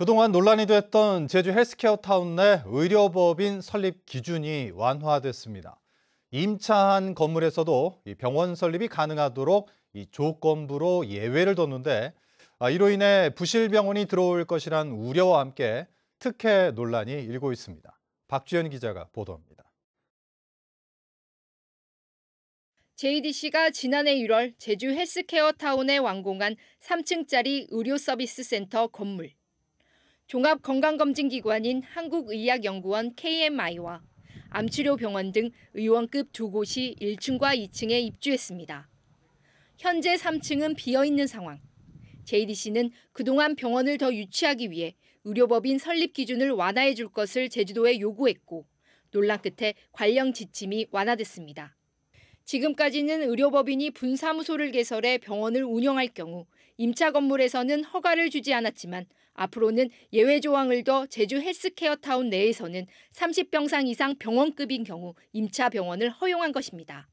그동안 논란이 됐던 제주 헬스케어 타운 내 의료법인 설립 기준이 완화됐습니다. 임차한 건물에서도 병원 설립이 가능하도록 조건부로 예외를 뒀는데 아, 이로 인해 부실병원이 들어올 것이란 우려와 함께 특혜 논란이 일고 있습니다. 박주현 기자가 보도합니다. JDC가 지난해 1월 제주 헬스케어 타운에 완공한 3층짜리 의료 서비스 센터 건물. 종합건강검진기관인 한국의학연구원 KMI와 암치료병원 등 의원급 두 곳이 1층과 2층에 입주했습니다. 현재 3층은 비어있는 상황. JDC는 그동안 병원을 더 유치하기 위해 의료법인 설립 기준을 완화해 줄 것을 제주도에 요구했고 논란 끝에 관련 지침이 완화됐습니다. 지금까지는 의료법인이 분사무소를 개설해 병원을 운영할 경우 임차 건물에서는 허가를 주지 않았지만 앞으로는 예외 조항을 더 제주 헬스케어 타운 내에서는 30병상 이상 병원급인 경우 임차 병원을 허용한 것입니다.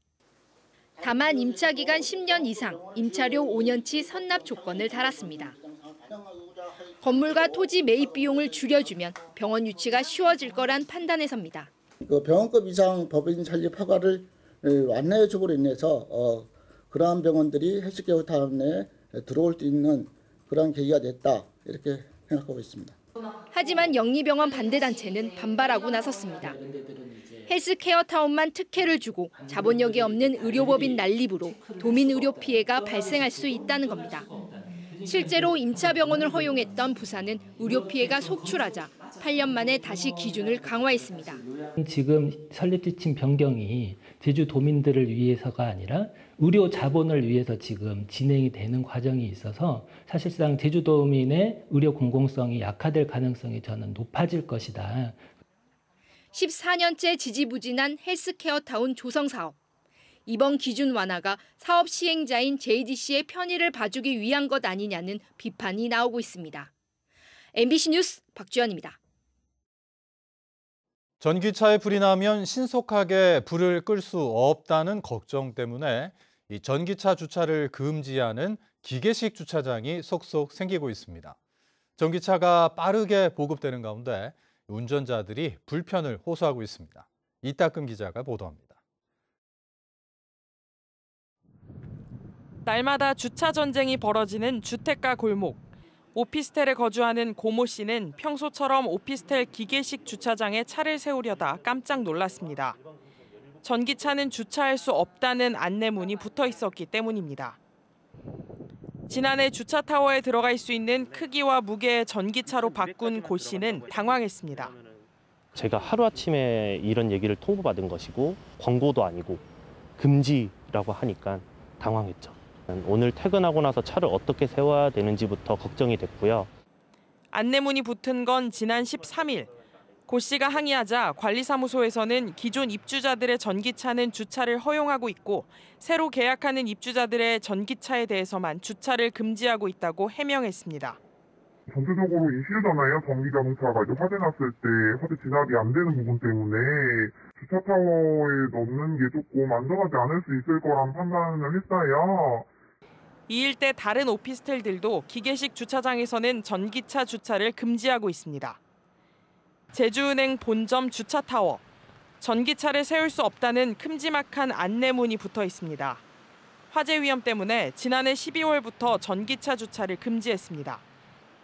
다만 임차 기간 10년 이상, 임차료 5년치 선납 조건을 달았습니다. 건물과 토지 매입 비용을 줄여주면 병원 유치가 쉬워질 거란 판단에서입니다. 그 병원급 이상 법인 설립 허가를 완내 쪽으로 인해서 어, 그러한 병원들이 헬스케어 타운에 예, 들어올 수 있는 그런 계기가 됐다 이렇게 생각하고 있습니다. 하지만 영리병원 반대단체는 반발하고 나섰습니다. 헬스케어 타운만 특혜를 주고 자본력이 없는 의료법인 난립으로 도민 의료 피해가 발생할 수 있다는 겁니다. 실제로 임차 병원을 허용했던 부산은 의료 피해가 속출하자 8년 만에 다시 기준을 강화했습니다. 지금 설립지침 변경이 제주 도민들을 위해서가 아니라 의료 자본을 위해서 지금 진행이 되는 과정이 있어서 사실상 제주도민의 의료 공공성이 약화될 가능성이 저는 높아질 것이다. 14년째 지지부진한 헬스케어 타운 조성 사업. 이번 기준 완화가 사업 시행자인 JDC의 편의를 봐주기 위한 것 아니냐는 비판이 나오고 있습니다. MBC 뉴스 박주연입니다. 전기차에 불이 나면 신속하게 불을 끌 수 없다는 걱정 때문에 이 전기차 주차를 금지하는 기계식 주차장이 속속 생기고 있습니다. 전기차가 빠르게 보급되는 가운데 운전자들이 불편을 호소하고 있습니다. 이따금 기자가 보도합니다. 날마다 주차 전쟁이 벌어지는 주택가 골목. 오피스텔에 거주하는 고모 씨는 평소처럼 오피스텔 기계식 주차장에 차를 세우려다 깜짝 놀랐습니다. 전기차는 주차할 수 없다는 안내문이 붙어 있었기 때문입니다. 지난해 주차 타워에 들어갈 수 있는 크기와 무게의 전기차로 바꾼 고 씨는 당황했습니다. 제가 하루아침에 이런 얘기를 통보받은 것이고 광고도 아니고 금지라고 하니까 당황했죠. 음, 오늘 퇴근하고 나서 차를 어떻게 세워야 되는지부터 걱정이 됐고요. 안내문이 붙은 건 지난 13일. 고 씨가 항의하자 관리사무소에서는 기존 입주자들의 전기차는 주차를 허용하고 있고 새로 계약하는 입주자들의 전기차에 대해서만 주차를 금지하고 있다고 해명했습니다. 전체적으로 이슈잖아요. 전기자동차가 이제 화재 났을 때 화재 진압이 안 되는 부분 때문에 주차 타워에 넣는 게 조금 안전하지 않을 수 있을 거란 판단을 했어요. 이 일대 다른 오피스텔들도 기계식 주차장에서는 전기차 주차를 금지하고 있습니다. 제주은행 본점 주차타워. 전기차를 세울 수 없다는 큼지막한 안내문이 붙어 있습니다. 화재 위험 때문에 지난해 12월부터 전기차 주차를 금지했습니다.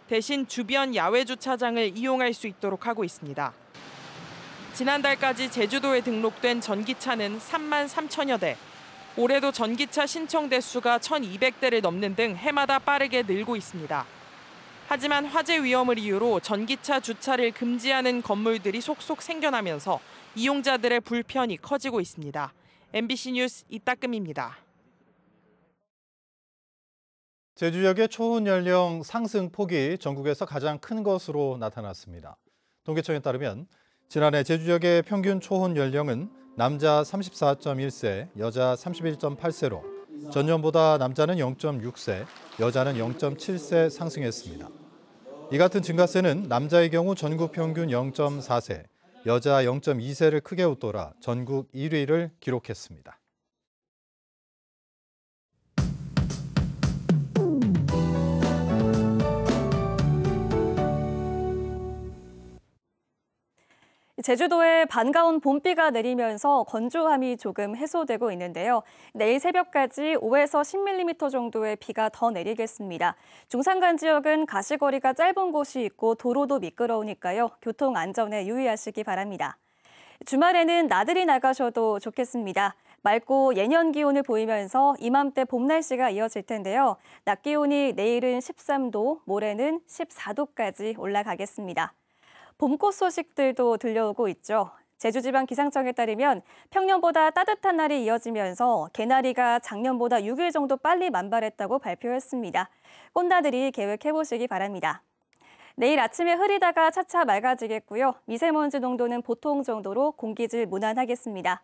대신 주변 야외 주차장을 이용할 수 있도록 하고 있습니다. 지난달까지 제주도에 등록된 전기차는 3만 3천여 대, 올해도 전기차 신청 대수가 1,200대를 넘는 등 해마다 빠르게 늘고 있습니다. 하지만 화재 위험을 이유로 전기차 주차를 금지하는 건물들이 속속 생겨나면서 이용자들의 불편이 커지고 있습니다. MBC 뉴스 이따금입니다. 제주역의 초혼 연령 상승 폭이 전국에서 가장 큰 것으로 나타났습니다. 통계청에 따르면 지난해 제주역의 평균 초혼 연령은 남자 34.1세, 여자 31.8세로 전년보다 남자는 0.6세, 여자는 0.7세 상승했습니다. 이 같은 증가세는 남자의 경우 전국 평균 0.4세, 여자 0.2세를 크게 웃돌아 전국 1위를 기록했습니다. 제주도에 반가운 봄비가 내리면서 건조함이 조금 해소되고 있는데요. 내일 새벽까지 5에서 10mm 정도의 비가 더 내리겠습니다. 중산간 지역은 가시거리가 짧은 곳이 있고 도로도 미끄러우니까요. 교통 안전에 유의하시기 바랍니다. 주말에는 나들이 나가셔도 좋겠습니다. 맑고 예년 기온을 보이면서 이맘때 봄 날씨가 이어질 텐데요. 낮 기온이 내일은 13도, 모레는 14도까지 올라가겠습니다. 봄꽃 소식들도 들려오고 있죠. 제주지방 기상청에 따르면 평년보다 따뜻한 날이 이어지면서 개나리가 작년보다 6일 정도 빨리 만발했다고 발표했습니다. 꽃나들이 계획해보시기 바랍니다. 내일 아침에 흐리다가 차차 맑아지겠고요. 미세먼지 농도는 보통 정도로 공기질 무난하겠습니다.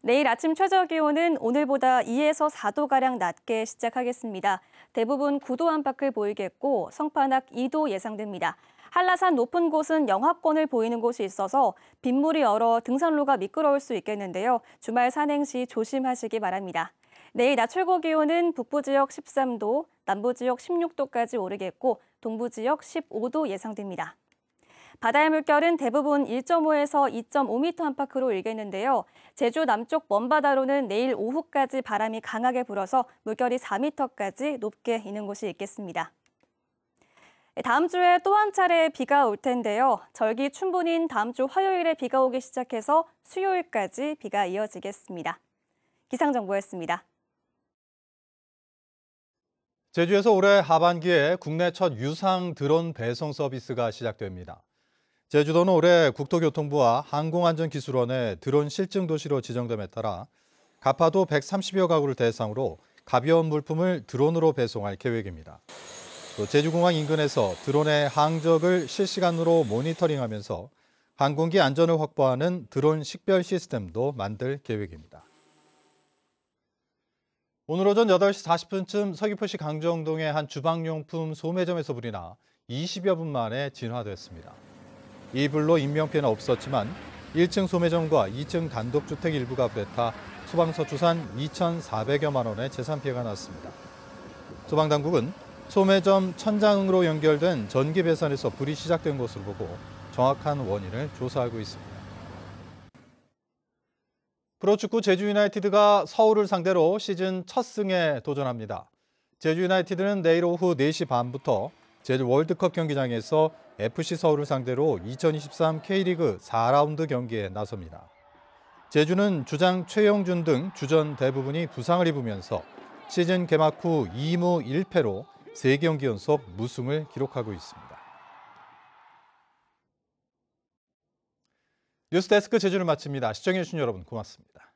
내일 아침 최저 기온은 오늘보다 2에서 4도가량 낮게 시작하겠습니다. 대부분 9도 안팎을 보이겠고 성판악 2도 예상됩니다. 한라산 높은 곳은 영하권을 보이는 곳이 있어서 빗물이 얼어 등산로가 미끄러울 수 있겠는데요. 주말 산행 시 조심하시기 바랍니다. 내일 낮 최고 기온은 북부 지역 13도, 남부 지역 16도까지 오르겠고 동부 지역 15도 예상됩니다. 바다의 물결은 대부분 1.5에서 2.5m 안팎으로 일겠는데요. 제주 남쪽 먼바다로는 내일 오후까지 바람이 강하게 불어서 물결이 4m까지 높게 있는 곳이 있겠습니다. 예, 다음 주에 또 한 차례 비가 올 텐데요. 절기 춘분인 다음 주 화요일에 비가 오기 시작해서 수요일까지 비가 이어지겠습니다. 기상정보였습니다. 제주에서 올해 하반기에 국내 첫 유상 드론 배송 서비스가 시작됩니다. 제주도는 올해 국토교통부와 항공안전기술원의 드론 실증 도시로 지정됨에 따라 가파도 130여 가구를 대상으로 가벼운 물품을 드론으로 배송할 계획입니다. 또 제주공항 인근에서 드론의 항적을 실시간으로 모니터링하면서 항공기 안전을 확보하는 드론 식별 시스템도 만들 계획입니다. 오늘 오전 8시 40분쯤 서귀포시 강정동의 한 주방용품 소매점에서 불이 나 20여 분 만에 진화됐습니다. 이 불로 인명피해는 없었지만 1층 소매점과 2층 단독주택 일부가 불타 소방서 추산 2,400여만 원의 재산 피해가 났습니다. 소방당국은 소매점 천장으로 연결된 전기 배선에서 불이 시작된 것으로 보고 정확한 원인을 조사하고 있습니다. 프로축구 제주 유나이티드가 서울을 상대로 시즌 첫 승에 도전합니다. 제주 유나이티드는 내일 오후 4시 반부터 제주 월드컵 경기장에서 FC 서울을 상대로 2023 K리그 4라운드 경기에 나섭니다. 제주는 주장 최영준 등 주전 대부분이 부상을 입으면서 시즌 개막 후 2무 1패로 3경기 연속 무승을 기록하고 있습니다. 뉴스데스크 제주를 마칩니다. 시청해주신 여러분 고맙습니다.